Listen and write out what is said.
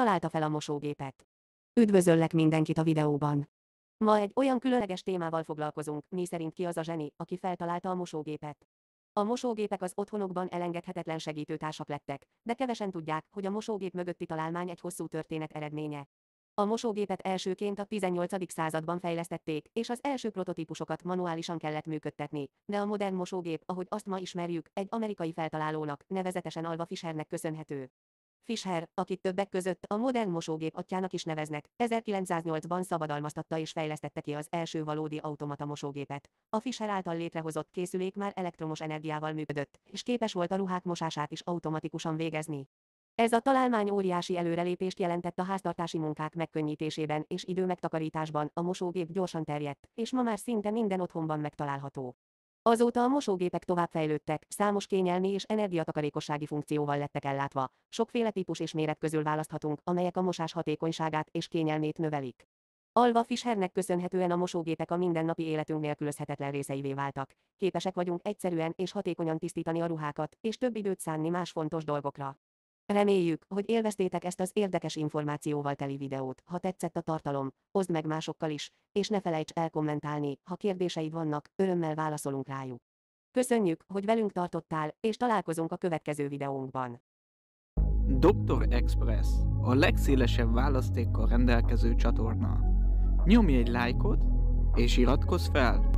Találta fel a mosógépet. Üdvözöllek mindenkit a videóban. Ma egy olyan különleges témával foglalkozunk, mi szerint ki az a zseni, aki feltalálta a mosógépet. A mosógépek az otthonokban elengedhetetlen segítőtársak lettek, de kevesen tudják, hogy a mosógép mögötti találmány egy hosszú történet eredménye. A mosógépet elsőként a 18. században fejlesztették, és az első prototípusokat manuálisan kellett működtetni, de a modern mosógép, ahogy azt ma ismerjük, egy amerikai feltalálónak, nevezetesen Alva Fishernek köszönhető. Fisher, akit többek között a modern mosógép atyának is neveznek, 1908-ban szabadalmaztatta és fejlesztette ki az első valódi automata mosógépet. A Fisher által létrehozott készülék már elektromos energiával működött, és képes volt a ruhák mosását is automatikusan végezni. Ez a találmány óriási előrelépést jelentett a háztartási munkák megkönnyítésében és időmegtakarításban, a mosógép gyorsan terjedt, és ma már szinte minden otthonban megtalálható. Azóta a mosógépek továbbfejlődtek, számos kényelmi és energiatakarékossági funkcióval lettek ellátva. Sokféle típus és méret közül választhatunk, amelyek a mosás hatékonyságát és kényelmét növelik. Alva Fishernek köszönhetően a mosógépek a mindennapi életünk nélkülözhetetlen részeivé váltak. Képesek vagyunk egyszerűen és hatékonyan tisztítani a ruhákat, és több időt szánni más fontos dolgokra. Reméljük, hogy élveztétek ezt az érdekes információval teli videót. Ha tetszett a tartalom, oszd meg másokkal is, és ne felejts el kommentálni, ha kérdéseid vannak, örömmel válaszolunk rájuk. Köszönjük, hogy velünk tartottál, és találkozunk a következő videónkban. Dr. Express, a legszélesebb választékkal rendelkező csatorna. Nyomj egy lájkot, és iratkozz fel!